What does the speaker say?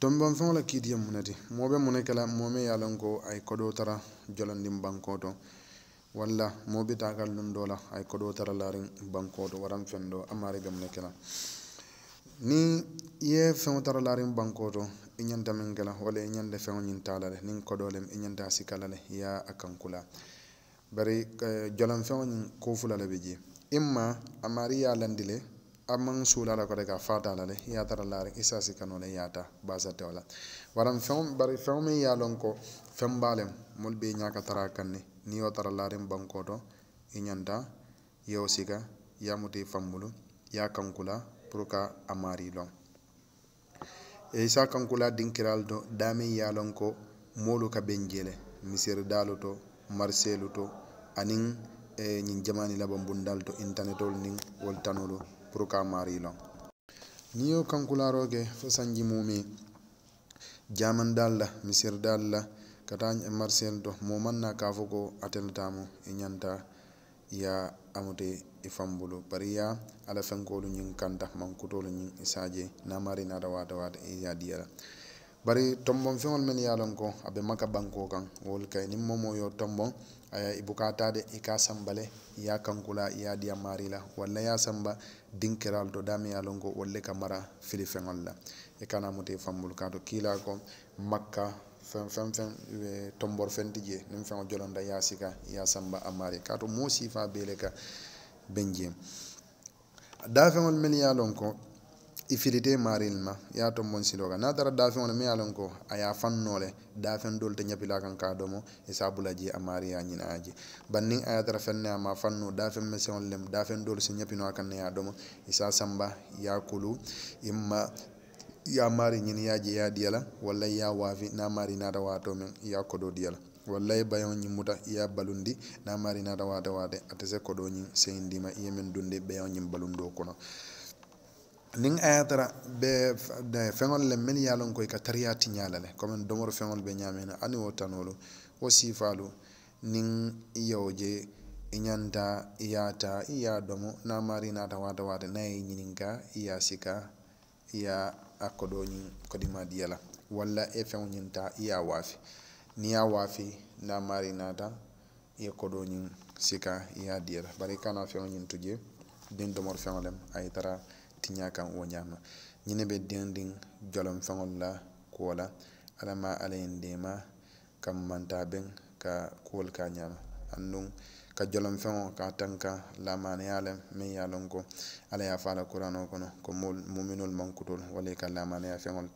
tonbanfeŋo la kiidiya mu ne ti moo be mu ne kela moo meŋ ye a loŋ ko a ye kodoo tara jolandin bankoo to walla moo be taa ka lundoo la a ye kodoo tara laariŋ bankoo to waraŋ feŋ do a maari be mu ne kela i ye feŋo tara laariŋ bankoo to i ñanta meŋ ke la walla i ñanta feŋo ñiŋ taa la le niŋ kodoo lem i ñanta a sika la le i ye a kankula bari eh, jolanfeŋo ñiŋ koo fula le be jee imma a maari ye a landi le amang sula la ko de ka fata la de ya tara la isa si kanone ya ta basa te wala waram fem bari fem ya lon ko fem balem mul be nyaka tara kanne ni yo tara la rem banko to inyanta yo siga ya muti famulu ya kankula pour ka amari lon e isa kankula dinkiral do dame ya lon ko molu ka benjele misir dalu to to anin e ñin jamani laba bundal to internetol nin wol tanolu pour qua marilon ni yo kankularoke fo sanji mumi jaman dal la misir dal la katañ e marcel to mo manna ka fo ko atenatamo e ñanta ya amute e fambulu bari ya ala fenkolu ñin kanta mankutolu ñin e sadie namari nata wata wata e yadiyala bari tombon feŋol men ye a lon ko a be maka banko kaŋ wol kayi niŋ momo yo tombon aya i buka taade i ka sambale i ye kankula i ye diya maari la walla ye samba dinkiral to dami ye lon ko wolu le ka mara fili feŋol la i kana muta i ka kaatu kiila ko makka feŋ feŋ feŋ tombor feŋ ti jee niŋ feŋo jolonta i ye sika i ye samba a maari to moo siifa bee le ka benjeem daafeŋol men ye a lon ko i filite maril ma ya tombon siloga na tara dafeŋole me ye lon ko a ye fannole dafeŋ dolu te ñapila kaŋ ka domo i e sabula je a mariya ñina a je bari niŋ a ye tara feŋ ne a ma fanno dafeŋ meseŋol lem dafeŋ dolu si ñapino a kaŋ ne ye domo i e sa samba ya kulu imma ya mari ñini ya je ya diyala walla ya waafi na mari nata waato meŋ ya kodo diyala walla i bayoŋ ñimmuta i ye balundi na mari nata waate waate ate se kodo ñiŋ seyindima i ye meŋ dundi bayoŋ ñiŋ balundo kono nin ayatara be feŋol le meni ye loŋ ko i ka tariya tiñala le comme domoro feŋol be ñamena aniŋ wo tanolu wo siifaalu niŋ i yewo je i ñanta i yaata i ye domo na maari naata waata waata na ye i ñininka i ye sika i ye a kodo ñiŋ kodimaadiya la walla i ye feŋo ñinta i ye waafi niŋ ye waafi na maari naata i ye kodo ñiŋ sika i ye diyala bari i kana feŋo ñintu je diŋ domoro feŋo lem a ye tara tɩ yãka n wa yãmba yĩne be dĩngdĩng jɔlem fãgem la koo la ala maa ala yen deema ka n man t'a beng ka kool ka a yãma andong ka jɔlem fẽgo ka tanka la maan yaalem me yaalem ko ala yaa la kuranɔ kõnɔ ko muminol man mankutol wala ka la maan yaa fẽgol